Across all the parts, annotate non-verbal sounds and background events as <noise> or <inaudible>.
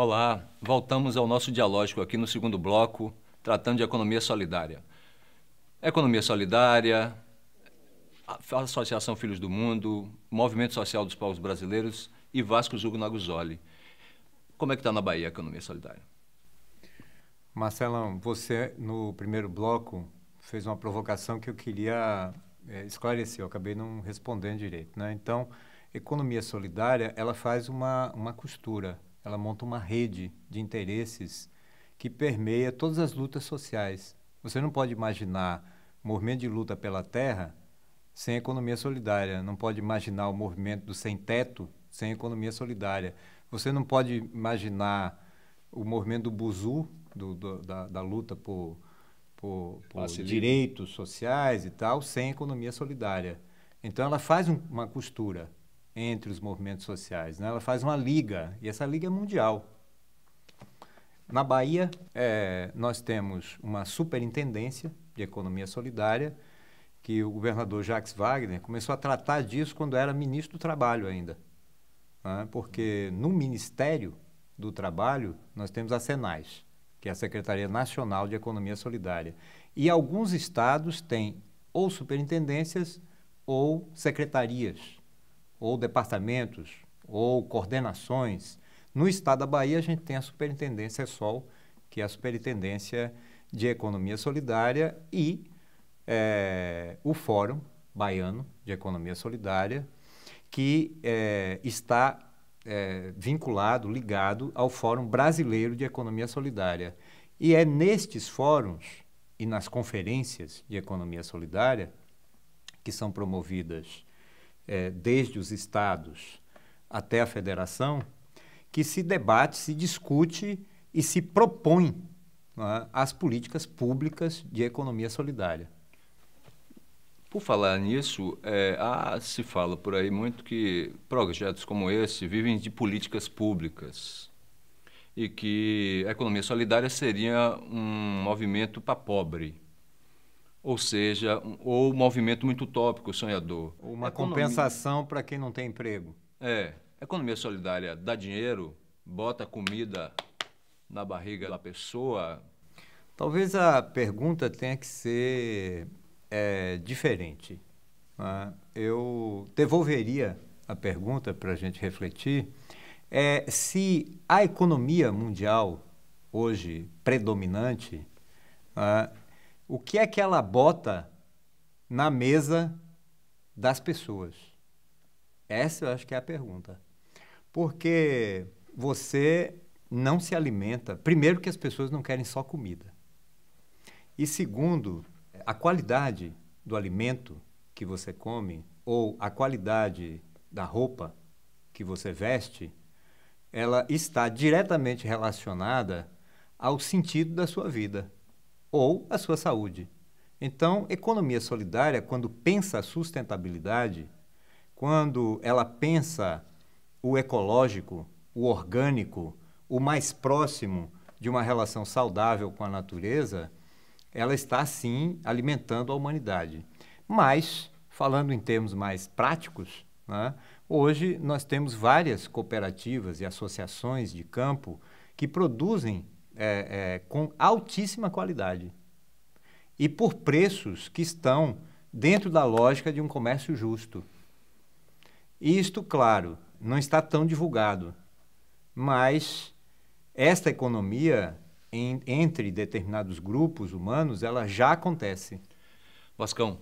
Olá, voltamos ao nosso dialógico aqui no segundo bloco, tratando de economia solidária. Economia solidária, Associação Filhos do Mundo, Movimento Social dos Povos Brasileiros e Vasco Zugo Naguzoli. Como é que está na Bahia a economia solidária? Marcelão, você no primeiro bloco fez uma provocação que eu queria é, esclarecer, eu acabei não respondendo direito. Né? Então, economia solidária, ela faz uma, uma costura, ela monta uma rede de interesses que permeia todas as lutas sociais. Você não pode imaginar o movimento de luta pela terra sem economia solidária, não pode imaginar o movimento do sem teto sem economia solidária. Você não pode imaginar o movimento do buzu, do, do, da, da, luta por, por, por direitos sociais e tal, sem economia solidária. Então ela faz um, uma costura entre os movimentos sociais. Né? Ela faz uma liga, e essa liga é mundial. Na Bahia, é, nós temos uma superintendência de economia solidária, que o governador Jacques Wagner começou a tratar disso quando era ministro do Trabalho ainda. Né? Porque no Ministério do Trabalho, nós temos a Senais, que é a Secretaria Nacional de Economia Solidária. E alguns estados têm ou superintendências ou secretarias ou departamentos, ou coordenações. No estado da Bahia, a gente tem a Superintendência SOL, que é a Superintendência de Economia Solidária, e é, o Fórum Baiano de Economia Solidária, que é, está é, vinculado, ligado ao Fórum Brasileiro de Economia Solidária. E é nestes fóruns e nas conferências de economia solidária, que são promovidas é, desde os estados até a federação, que se debate, se discute e se propõe é, as políticas públicas de economia solidária. Por falar nisso, é, há, se fala por aí muito que projetos como esse vivem de políticas públicas e que a economia solidária seria um movimento para pobre ou seja, ou movimento muito utópico, sonhador. Uma economia... compensação para quem não tem emprego. É, economia solidária dá dinheiro, bota comida na barriga da pessoa. Talvez a pergunta tenha que ser é, diferente. Né? Eu devolveria a pergunta para a gente refletir é se a economia mundial hoje predominante né, o que é que ela bota na mesa das pessoas? Essa eu acho que é a pergunta. Porque você não se alimenta, primeiro que as pessoas não querem só comida. E segundo, a qualidade do alimento que você come ou a qualidade da roupa que você veste, ela está diretamente relacionada ao sentido da sua vida ou a sua saúde. Então, economia solidária, quando pensa a sustentabilidade, quando ela pensa o ecológico, o orgânico, o mais próximo de uma relação saudável com a natureza, ela está sim alimentando a humanidade. Mas, falando em termos mais práticos, né, hoje nós temos várias cooperativas e associações de campo que produzem é, é, com altíssima qualidade e por preços que estão dentro da lógica de um comércio justo. Isto, claro, não está tão divulgado, mas esta economia em, entre determinados grupos humanos, ela já acontece. Vascão,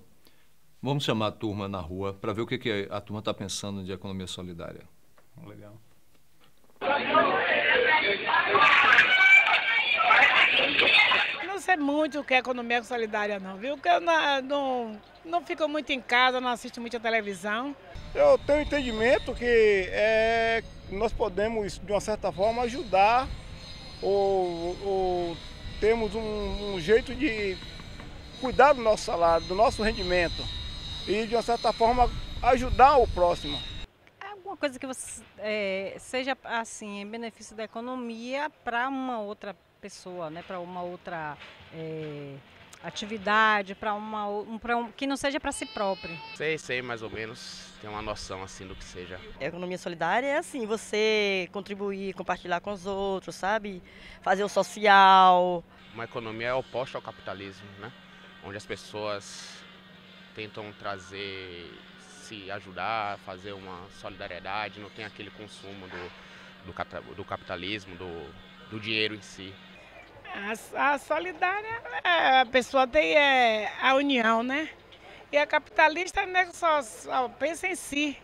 vamos chamar a turma na rua para ver o que, que a turma está pensando de economia solidária. Legal. É muito o que é economia é solidária não, viu? Porque eu não, não, não fico muito em casa, não assisto muito a televisão. Eu tenho entendimento que é, nós podemos, de uma certa forma, ajudar ou, ou temos um, um jeito de cuidar do nosso salário, do nosso rendimento e, de uma certa forma, ajudar o próximo é alguma coisa que você, é, seja assim em benefício da economia para uma outra pessoa, né, para uma outra é, atividade, para uma um, pra um, que não seja para si próprio. Sei, sei, mais ou menos, tem uma noção assim do que seja. A economia solidária é assim, você contribuir, compartilhar com os outros, sabe? Fazer o social. Uma economia é oposta ao capitalismo, né? Onde as pessoas tentam trazer se ajudar, fazer uma solidariedade, não tem aquele consumo do, do, do capitalismo, do, do dinheiro em si? A, a solidária, é, a pessoa tem é, a união, né? E a capitalista né, só, só pensa em si.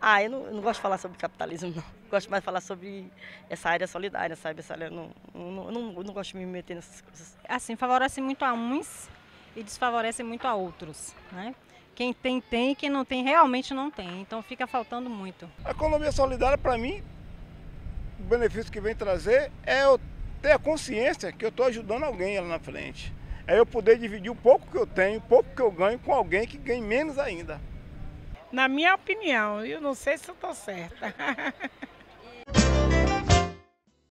Ah, eu não, eu não, gosto de falar sobre capitalismo, não. <laughs> gosto mais de falar sobre essa área solidária, sabe? Essa área, eu não, não, não, não gosto de me meter nessas coisas. Assim, favorece muito a uns e desfavorece muito a outros, né? Quem tem, tem, quem não tem, realmente não tem. Então fica faltando muito. A economia solidária, para mim, o benefício que vem trazer é eu ter a consciência que eu estou ajudando alguém lá na frente. É eu poder dividir o pouco que eu tenho, o pouco que eu ganho com alguém que ganhe menos ainda. Na minha opinião, eu não sei se eu estou certa. <laughs>